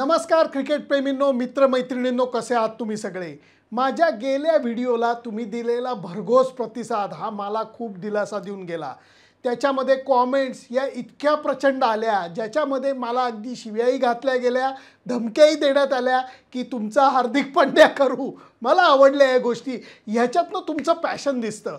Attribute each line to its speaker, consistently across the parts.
Speaker 1: नमस्कार क्रिकेट प्रेमींनो मित्रमैत्रिणींनो कसे आहात तुम्ही सगळे माझ्या गेल्या व्हिडिओला तुम्ही दिलेला भरघोस प्रतिसाद हा मला खूप दिलासा देऊन गेला त्याच्यामध्ये कॉमेंट्स या इतक्या प्रचंड आल्या ज्याच्यामध्ये मला अगदी शिव्याही घातल्या गेल्या धमक्याही देण्यात आल्या की तुमचा हार्दिक पंड्या करू मला आवडल्या या गोष्टी ह्याच्यातनं तुमचं पॅशन दिसतं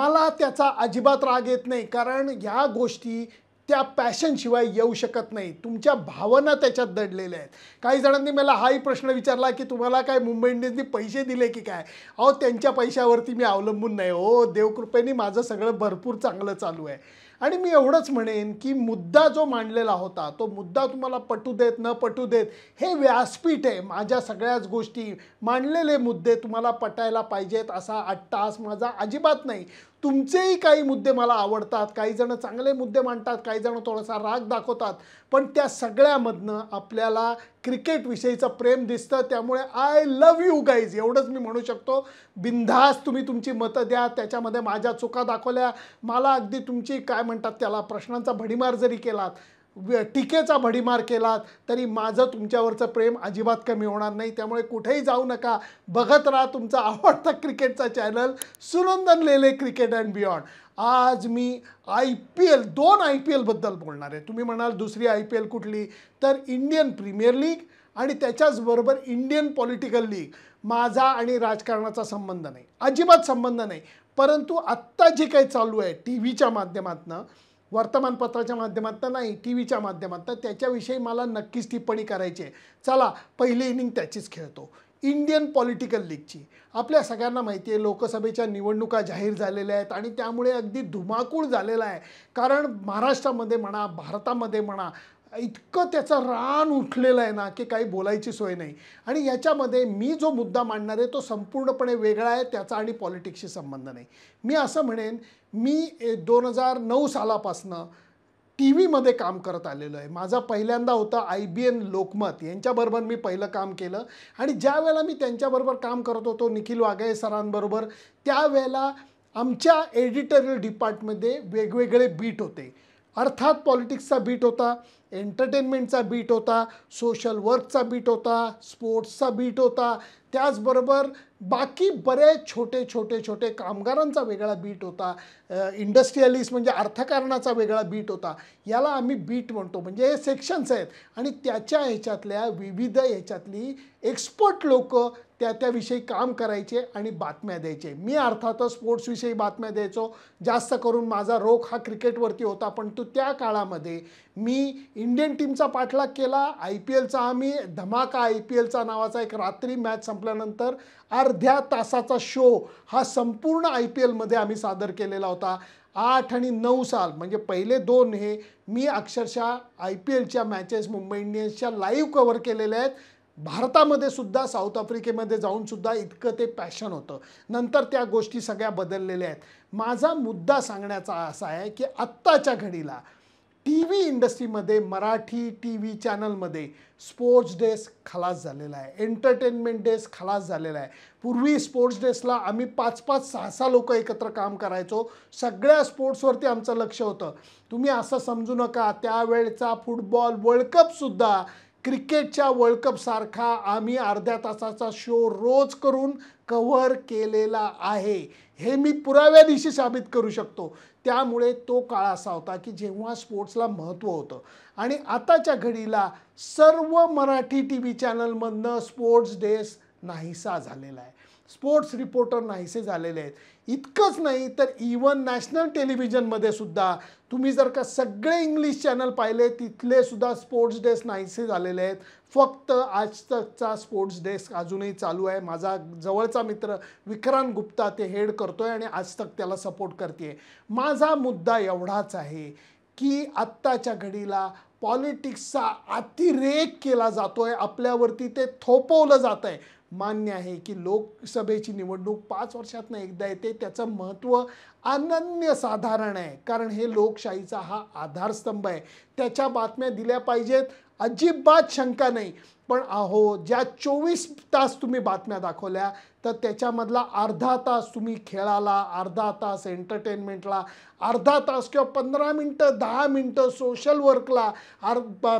Speaker 1: मला त्याचा अजिबात राग येत नाही कारण ह्या गोष्टी त्या पॅशनशिवाय येऊ शकत नाही तुमच्या भावना त्याच्यात दडलेल्या आहेत काही जणांनी मला हाही प्रश्न विचारला की तुम्हाला काय मुंबई इंडियन्सनी पैसे दिले की काय अहो त्यांच्या पैशावरती मी अवलंबून नाही हो देवकृपेने माझं सगळं भरपूर चांगलं चालू आहे आणि मी एवढंच म्हणेन की मुद्दा जो मांडलेला होता तो मुद्दा तुम्हाला पटू देत न पटू देत हे व्यासपीठ आहे माझ्या सगळ्याच गोष्टी मांडलेले मुद्दे तुम्हाला पटायला पाहिजेत असा तास माझा अजिबात नाही तुमचेही काही मुद्दे मला आवडतात काही जण चांगले मुद्दे मांडतात काही जण थोडासा राग दाखवतात पण त्या सगळ्यामधनं आपल्याला क्रिकेटविषयीचं प्रेम दिसतं त्यामुळे आय लव यू गाईज एवढंच मी म्हणू शकतो बिनधास तुम्ही तुमची मतं द्या त्याच्यामध्ये माझ्या चुका दाखवल्या मला अगदी तुमची काय म्हणतात त्याला प्रश्नांचा भडीमार जरी केलात टीकेचा भडीमार केलात तरी माझं तुमच्यावरचं प्रेम अजिबात कमी होणार नाही त्यामुळे कुठेही जाऊ नका बघत राहा तुमचा आवडता क्रिकेटचा channel Sunandan Lele cricket and beyond आज मी आय पी एल दोन आय पी एलबद्दल बोलणार आहे तुम्ही म्हणाल दुसरी आय पी एल कुठली तर इंडियन प्रीमियर लीग आणि त्याच्याचबरोबर इंडियन पॉलिटिकल लीग माझा आणि राजकारणाचा संबंध नाही अजिबात संबंध नाही परंतु आत्ता जे काही चालू आहे टी व्हीच्या माध्यमातून वर्तमानपत्राच्या माध्यमातून नाही टी व्हीच्या माध्यमातून त्याच्याविषयी मला नक्कीच टिप्पणी करायची आहे चला पहिली इनिंग त्याचीच खेळतो इंडियन पॉलिटिकल लीगची आपल्या सगळ्यांना माहिती आहे लोकसभेच्या निवडणुका जाहीर झालेल्या आहेत आणि त्यामुळे अगदी धुमाकूळ झालेला आहे कारण महाराष्ट्रामध्ये म्हणा भारतामध्ये म्हणा इतकं त्याचं रान उठलेलं आहे ना की काही बोलायची सोय नाही आणि याच्यामध्ये मी जो मुद्दा मांडणार आहे तो संपूर्णपणे वेगळा आहे त्याचा आणि पॉलिटिक्सशी संबंध नाही मी असं म्हणेन मी दोन हजार नऊ सालापासनं टी व्हीमध्ये काम करत आलेलो आहे माझा पहिल्यांदा होता आय बी एन लोकमत यांच्याबरोबर मी पहिलं काम केलं आणि ज्या मी त्यांच्याबरोबर काम करत होतो निखिल वाघे सरांबरोबर त्यावेळेला आमच्या एडिटोरियल डिपार्टमध्ये वेगवेगळे बीट होते अर्थात पॉलिटिक्सचा बीट होता एंटरटेनमेंटचा बीट होता सोशल वर्कचा बीट होता स्पोर्ट्सचा बीट होता त्याचबरोबर बाकी बरेच छोटे छोटे छोटे कामगारांचा वेगळा बीट होता इंडस्ट्रियलिस्ट म्हणजे अर्थकारणाचा वेगळा बीट होता याला आम्ही बीट म्हणतो म्हणजे हे सेक्शन्स आहेत आणि त्याच्या ह्याच्यातल्या विविध ह्याच्यातली एक्सपर्ट लोक त्या त्याविषयी काम करायचे आणि बातम्या द्यायचे मी अर्थातच स्पोर्ट्सविषयी बातम्या द्यायचो जास्त करून माझा रोख हा क्रिकेटवरती होता पण तो त्या काळामध्ये मी इंडियन टीमचा पाठलाग केला आय पी एलचा आम्ही धमाका आय पी एलचा नावाचा एक रात्री मॅच संपल्यानंतर अर्ध्या तासाचा शो हा संपूर्ण आय पी एलमध्ये आम्ही सादर केलेला होता आठ आणि नऊ साल म्हणजे पहिले दोन हे मी अक्षरशः आय पी एलच्या मॅचेस मुंबई इंडियन्सच्या लाईव्ह कवर केलेल्या आहेत भारतामध्ये सुद्धा साऊथ आफ्रिकेमध्ये जाऊन सुद्धा इतकं ते पॅशन होतं नंतर त्या गोष्टी सगळ्या बदललेल्या आहेत माझा मुद्दा सांगण्याचा असा आहे की आत्ताच्या घडीला टी व्ही इंडस्ट्रीमध्ये मराठी टी व्ही चॅनलमध्ये स्पोर्ट्स डेस्क खलास झालेला आहे एंटरटेनमेंट डेस्क खलास झालेला आहे पूर्वी स्पोर्ट्स डेस्कला आम्ही पाच पाच सहा सहा लोक एकत्र काम करायचो सगळ्या स्पोर्ट्सवरती आमचं लक्ष होतं तुम्ही असं समजू नका त्यावेळचा फुटबॉल वर्ल्ड कपसुद्धा क्रिकेटच्या वर्ल्ड कपसारखा आम्ही अर्ध्या तासाचा शो रोज करून कव्हर केलेला आहे हे मी पुराव्या दिवशी साबित करू शकतो त्यामुळे तो काळ असा होता की जेव्हा स्पोर्ट्सला महत्त्व होतं आणि आताच्या घडीला सर्व मराठी टी व्ही चॅनलमधनं स्पोर्ट्स डेस नाहीसा झालेला आहे स्पोर्ट्स रिपोर्टर नाहीसे झालेले आहेत इतकंच नाही तर इवन नॅशनल टेलिव्हिजनमध्ये सुद्धा तुम्ही जर का सगळे इंग्लिश चॅनल पाहिले तिथले सुद्धा स्पोर्ट्स डेस्क नाहीसे झालेले आहेत फक्त आज तकचा स्पोर्ट्स डेस्क अजूनही चालू आहे माझा जवळचा मित्र विक्रांत गुप्ता ते हेड करतो आहे आणि आज तक त्याला सपोर्ट करते माझा मुद्दा एवढाच आहे की आत्ताच्या घडीला पॉलिटिक्सचा अतिरेक केला जातो आहे आपल्यावरती ते थोपवलं जात आहे मान्य आहे की लोकसभेची निवडणूक पाच वर्षातनं एकदा येते त्याचं महत्त्व अनन्यसाधारण आहे कारण हे लोकशाहीचा हा आधारस्तंभ आहे त्याच्या बातम्या दिल्या पाहिजेत अजिबात शंका नाही पण अहो ज्या चोवीस तास तुम्ही बातम्या दाखवल्या तर त्याच्यामधला अर्धा तास तुम्ही खेळाला अर्धा तास एंटरटेनमेंटला अर्धा तास किंवा पंधरा मिनटं दहा मिनटं सोशल वर्कला अर्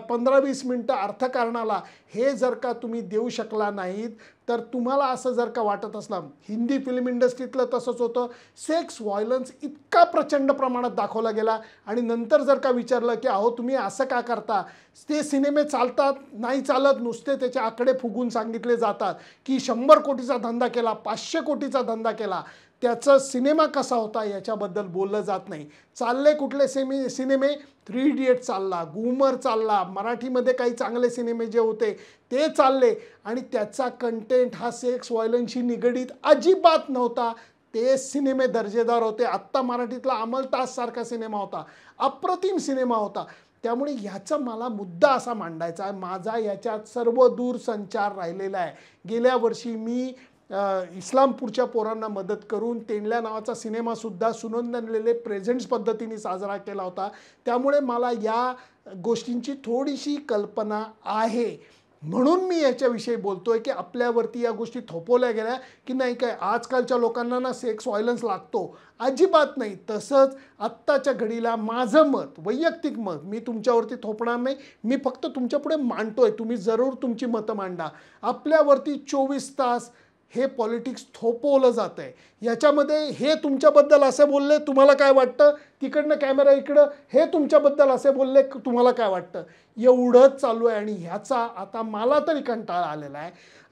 Speaker 1: पंधरा वीस मिनटं अर्थकारणाला हे जर का तुम्ही देऊ शकला नाहीत तर तुम्हाला असं जर का वाटत असला हिंदी फिल्म इंडस्ट्रीतलं तसंच होतं सेक्स व्हायलन्स इतका प्रचंड प्रमाणात दाखवला गेला आणि नंतर जर का विचारलं की अहो तुम्ही असं का करता ते सिनेमे चालतात नाही चालत नुसते त्याचे आकडे फुगून सांगितले जातात की शंभर कोटीचा धंदा केला पाचशे कोटीचा धंदा केला त्याचा सिनेमा कसा होता याच्याबद्दल बोललं जात नाही चालले कुठले सेमी सिनेमे थ्री इडियट चालला गुमर चालला मराठीमध्ये काही चांगले सिनेमे जे होते ते चालले आणि त्याचा कंटेंट हा सेक्स व्हायलन्सशी निगडीत अजिबात नव्हता ते सिनेमे दर्जेदार होते आत्ता मराठीतला अमल ताससारखा सिनेमा होता अप्रतिम सिनेमा होता त्यामुळे ह्याचा मला मुद्दा असा मांडायचा आहे माझा याच्यात सर्व संचार राहिलेला आहे गेल्या वर्षी मी इस्लामपूरच्या पोरांना मदत करून तेंडल्या नावाचा सिनेमासुद्धा सुनंदनलेले प्रेझेंट्स पद्धतीने साजरा केला होता त्यामुळे मला या गोष्टींची थोडीशी कल्पना आहे म्हणून मी याच्याविषयी बोलतोय की आपल्यावरती या गोष्टी थोपवल्या गेल्या की नाही काय आजकालच्या लोकांना ना सेक्स व्हायलन्स लागतो अजिबात नाही तसंच आत्ताच्या घडीला माझं मत वैयक्तिक मत मी तुमच्यावरती थोपणार नाही मी फक्त तुमच्यापुढे मांडतोय तुम्ही जरूर तुमची मतं मांडा आपल्यावरती चोवीस तास हे पॉलिटिक्स थोपवलं जात आहे याच्यामध्ये हे तुमच्याबद्दल असे बोलले तुम्हाला काय वाटतं तिकडनं कॅमेरा इकडं हे तुमच्याबद्दल असे बोलले तुम्हाला काय वाटतं एवढंच चालू आहे आणि ह्याचा आता मला तरी कंटाळा आलेला आहे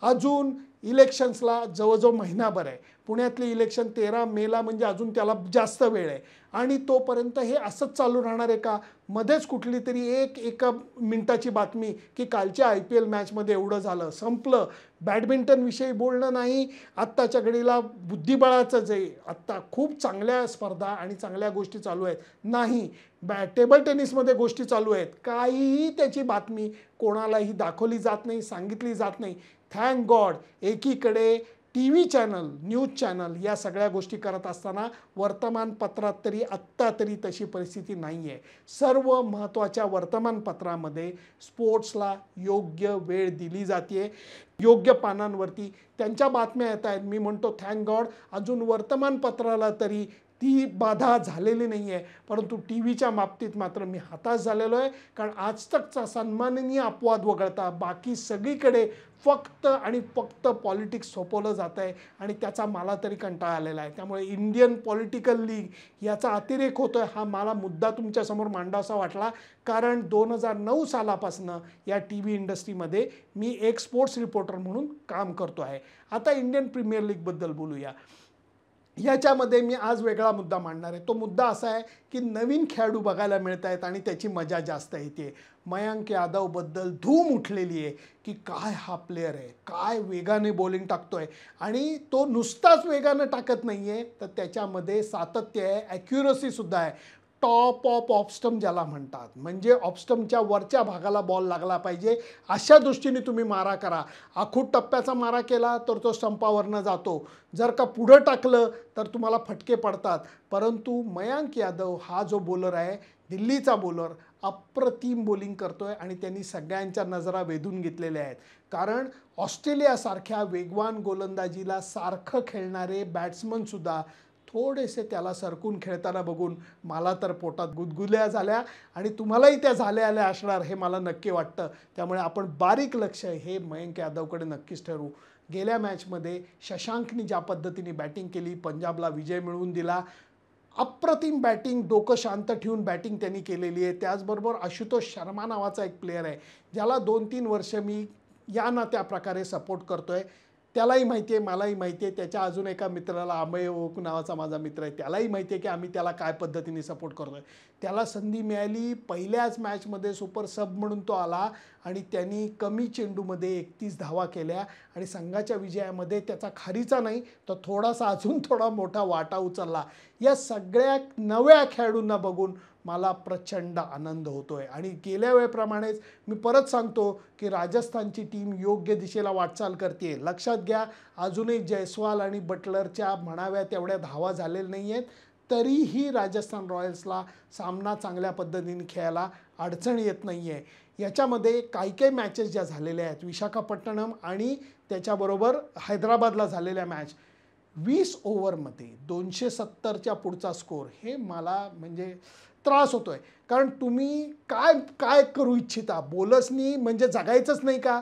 Speaker 1: अजून इलेक्शन्सला जवळजवळ महिनाभर आहे पुण्यातले इलेक्शन तेरा मेला म्हणजे अजून त्याला जास्त वेळ आहे आणि तोपर्यंत हे असंच चालू राहणार आहे का मध्येच कुठली तरी एक एका मिनटाची बातमी की कालच्या आय पी एल मॅचमध्ये एवढं झालं संपलं बॅडमिंटनविषयी बोलणं नाही आत्ताच्या घडीला बुद्धिबळाचं जे आत्ता खूप चांगल्या स्पर्धा आणि चांगल्या गोष्टी चालू आहेत नाही बॅ टेबल टेनिसमध्ये गोष्टी चालू आहेत काहीही त्याची बातमी कोणालाही दाखवली जात नाही सांगितली जात नाही थँक गॉड एकीकडे T V channel news channel या सगळ्या गोष्टी करत असताना वर्तमानपत्रात तरी आत्ता तरी तशी परिस्थिती नाही आहे सर्व महत्त्वाच्या वर्तमानपत्रामध्ये स्पोर्ट्सला योग्य वेळ दिली जाते योग्य पानांवरती त्यांच्या बातम्या येत आहेत मी म्हणतो थँक गॉड अजून वर्तमानपत्राला तरी ती बाधा झालेली नाही आहे परंतु टी व्हीच्या बाबतीत मात्र मी हताश झालेलो आहे कारण आज तकचा सन्माननीय अपवाद वगळता बाकी सगळीकडे फक्त आणि फक्त पॉलिटिक्स सोपवलं जात आहे आणि त्याचा मला तरी कंटाळा आलेला आहे त्यामुळे इंडियन पॉलिटिकल लीग याचा अतिरेक होतोय हा मला मुद्दा तुमच्यासमोर मांडावासा वाटला कारण दोन हजार नऊ सालापासनं या टी व्ही इंडस्ट्रीमध्ये मी एक स्पोर्ट्स रिपोर्टर म्हणून काम करतो आहे आता इंडियन प्रीमियर लीगबद्दल बोलूया याच्यामध्ये मी आज वेगळा मुद्दा मांडणार आहे तो मुद्दा असा आहे की नवीन खेळाडू बघायला मिळत आहेत आणि त्याची मजा जास्त येते मयांक यादवबद्दल धूम उठलेली आहे की काय हा प्लेअर आहे काय वेगाने बॉलिंग टाकतो आहे आणि तो नुसताच वेगानं टाकत नाही आहे तर त्याच्यामध्ये सातत्य आहे ॲक्युरसीसुद्धा आहे टॉप ऑफ ऑप्स्टम ज्याला म्हणतात म्हणजे ऑप्स्टमच्या वरच्या भागाला बॉल लागला पाहिजे अशा दृष्टीने तुम्ही मारा करा आखूट टप्प्याचा मारा केला तर तो संपावरनं जातो जर का पुढं टाकलं तर तुम्हाला फटके पडतात परंतु मयांक यादव हा जो बॉलर आहे दिल्लीचा बॉलर अप्रतिम बोलिंग करतो आहे आणि त्यांनी सगळ्यांच्या नजरा वेधून घेतलेल्या आहेत कारण ऑस्ट्रेलियासारख्या वेगवान गोलंदाजीला सारखं खेळणारे बॅट्समनसुद्धा थोडेसे त्याला सरकून खेळताना बघून मला तर पोटात गुदगुल्या झाल्या आणि तुम्हालाही त्या झाल्या आल्या असणार हे मला नक्की वाटतं त्यामुळे आपण बारीक लक्ष हे मयंक यादवकडे नक्कीच ठरवू गेल्या मॅचमध्ये शशांकनी ज्या पद्धतीने बॅटिंग केली पंजाबला विजय मिळवून दिला अप्रतिम बॅटिंग डोकं शांत ठेवून बॅटिंग त्यांनी केलेली आहे त्याचबरोबर आशुतोष शर्मा नावाचा एक प्लेअर आहे ज्याला दोन तीन वर्ष मी या ना त्या प्रकारे सपोर्ट करतो आहे त्यालाही माहिती आहे मलाही माहिती आहे त्याच्या अजून एका मित्राला अमय ओक नावाचा माझा मित्र आहे त्यालाही माहिती आहे की आम्ही त्याला काय पद्धतीने सपोर्ट करतोय त्याला संधी मिळाली पहिल्याच मॅचमध्ये सुपर सब म्हणून तो आला आणि त्यांनी कमी चेंडूमध्ये एकतीस धावा केल्या आणि संघाच्या विजयामध्ये त्याचा खारीचा नाही तर थोडासा अजून थोडा मोठा वाटा उचलला या सगळ्या नव्या खेळाडूंना बघून मला प्रचंड आनंद होतो आहे आणि गेल्या वेळेप्रमाणेच मी परत सांगतो की राजस्थानची टीम योग्य दिशेला वाटचाल करते लक्षात घ्या अजूनही जयस्वाल आणि बटलरच्या म्हणाव्या तेवढ्या धावा झालेल्या नाही आहेत तरीही राजस्थान रॉयल्सला सामना चांगल्या पद्धतीने खेळायला अडचण येत नाही आहे याच्यामध्ये काही काही मॅचेस ज्या झालेल्या आहेत विशाखापट्टणम आणि त्याच्याबरोबर हैदराबादला झालेल्या मॅच वीस ओव्हरमध्ये दोनशे सत्तरच्या पुढचा स्कोर हे मला म्हणजे त्रास होतो आहे कारण तुम्ही काय काय करू इच्छिता बोलसनी म्हणजे जगायचंच नाही का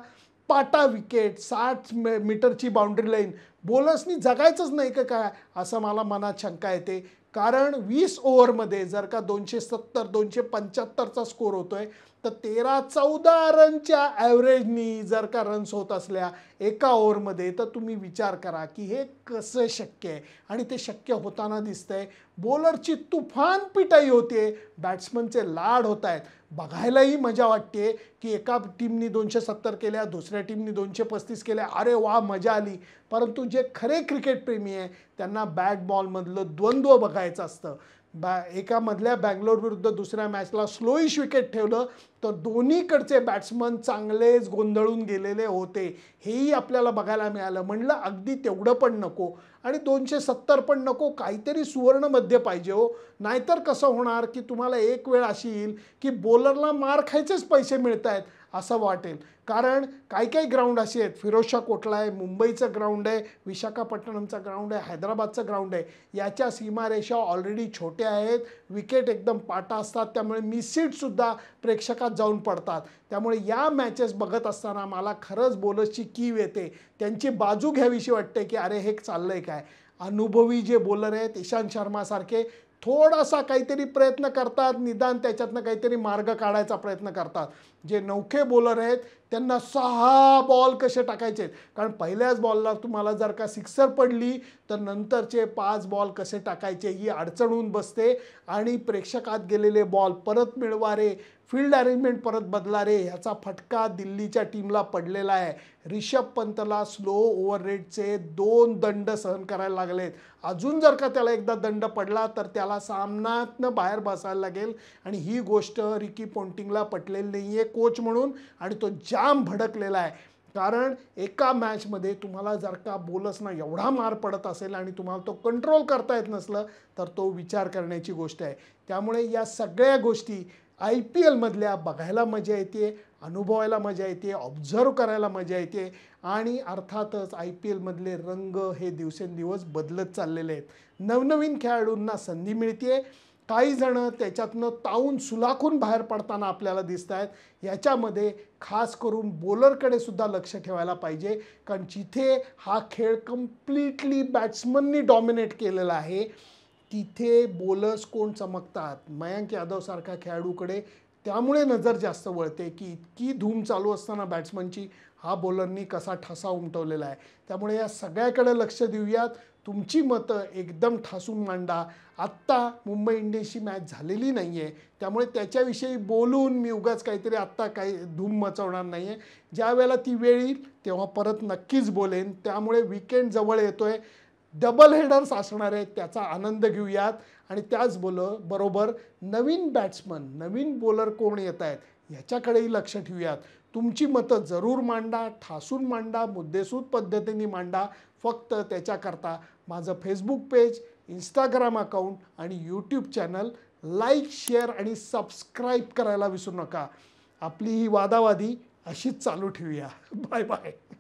Speaker 1: पाटा विकेट साठ मीटरची बाउंड्री लाईन बोलसनी जगायचंच नाही का काय असं मला मनात शंका येते कारण वीस ओव्हरमध्ये जर का दोनशे सत्तर दोनशे पंच्याहत्तरचा स्कोर होतोय तर तेरा चौदा रनच्या ॲव्हरेजनी जर का रन्स होत असल्या एका ओव्हरमध्ये तर तुम्ही विचार करा की हे कसं शक्य आहे आणि ते शक्य होताना दिसतंय बॉलरची तुफान पिटाई होते बॅट्समनचे लाड होत आहेत बघायलाही मजा वाटते की एका टीमनी दोनशे सत्तर केल्या दुसऱ्या टीमनी दोनशे पस्तीस केल्या अरे वा मजा आली परंतु जे खरे क्रिकेटप्रेमी आहे त्यांना बॅट बॉलमधलं द्वंद्व बघायचं असतं बॅ एकामधल्या बँगलोर विरुद्ध दुसऱ्या मॅचला स्लोईश विकेट ठेवलं तर दोन्हीकडचे बॅट्समन चांगलेच गोंधळून गेलेले होते हेही आपल्याला बघायला मिळालं म्हणलं अगदी तेवढं पण नको आणि दोनशे सत्तर पण नको काहीतरी सुवर्णमध्ये पाहिजे हो नाहीतर कसं होणार की तुम्हाला एक वेळ अशी येईल की बॉलरला मार खायचेच पैसे मिळत आहेत असं वाटेल कारण काही काही ग्राउंड असे आहेत फिरोजशा कोटला आहे मुंबईचं ग्राउंड आहे विशाखापट्टणमचं ग्राउंड आहे हैदराबादचं ग्राउंड आहे याच्या सीमारेषा ऑलरेडी छोट्या आहेत विकेट एकदम पाटा असतात त्यामुळे सीटसुद्धा प्रेक्षकात जाऊन पडतात त्यामुळे या मॅचेस बघत असताना मला खरंच बोलर्सची कीव येते त्यांची बाजू घ्यावीशी वाटते की अरे हे चाललं आहे काय अनुभवी जे बोलर आहेत इशांत शर्मासारखे थोडासा काहीतरी प्रयत्न करतात निदान त्याच्यातनं काहीतरी मार्ग काढायचा प्रयत्न करतात जे नौखे बॉलर आहेत त्यांना सहा बॉल कसे टाकायचे कारण पहिल्याच बॉलला तुम्हाला जर का सिक्सर पडली तर नंतरचे पाच बॉल कसे टाकायचे ही अडचण होऊन बसते आणि प्रेक्षकात गेलेले बॉल परत मिळवारे फील्ड अरेंजमेंट परत बदला रे याचा फटका दिल्लीच्या टीमला पडलेला आहे रिषभ पंतला स्लो ओव्हर रेटचे दोन दंड सहन करायला लागलेत अजून जर का त्याला एकदा दंड पडला तर त्याला सामनातनं बाहेर बसायला लागेल आणि ही गोष्ट रिकी पोंटिंगला पटलेली नाही आहे कोच म्हणून आणि तो जाम भडकलेला आहे कारण एका मॅचमध्ये तुम्हाला जर का बोलसना एवढा मार पडत असेल आणि तुम्हाला तो कंट्रोल करता येत नसलं तर तो विचार करण्याची गोष्ट आहे त्यामुळे या सगळ्या गोष्टी आय पी एलमधल्या बघायला मजा येते अनुभवायला मजा येते ऑब्झर्व करायला मजा येते आणि अर्थातच आय पी एलमधले रंग हे दिवसेंदिवस बदलत चाललेले आहेत नवनवीन खेळाडूंना संधी मिळते काही जणं त्याच्यातनं ताऊन सुलाखून बाहेर पडताना आपल्याला दिसत आहेत याच्यामध्ये खास करून बॉलरकडे सुद्धा लक्ष ठेवायला पाहिजे कारण जिथे हा खेळ कम्प्लिटली बॅट्समननी डॉमिनेट केलेला आहे तिथे बोलर्स कोण चमकतात मयांक यादवसारख्या खेळाडूकडे त्यामुळे नजर जास्त वळते की इतकी धूम चालू असताना बॅट्समनची हा बॉलरनी कसा ठसा उमटवलेला आहे त्यामुळे या सगळ्याकडे लक्ष देऊयात तुमची मतं एकदम ठासून मांडा आत्ता मुंबई इंडियन्सची मॅच झालेली नाही आहे त्यामुळे त्याच्याविषयी बोलून मी उगाच काहीतरी आत्ता काही धूम मचवणार नाही आहे ज्या वेळेला ती वेळ येईल तेव्हा परत नक्कीच बोलेन त्यामुळे विकेंड जवळ येतो आहे डबल हेडर्स असणार आहेत त्याचा आनंद घेऊयात आणि त्याच बोल बरोबर नवीन बॅट्समन नवीन बॉलर कोण येत आहेत ह्याच्याकडेही लक्ष ठेवूयात तुमची मतं जरूर मांडा ठासून मांडा मुद्देसूद पद्धतीने मांडा फक्त त्याच्याकरता माझं फेसबुक पेज इंस्टाग्राम अकाउंट आणि यूट्यूब चॅनल लाईक शेअर आणि सबस्क्राईब करायला विसरू नका आपली ही वादावादी अशीच चालू ठेवूया बाय बाय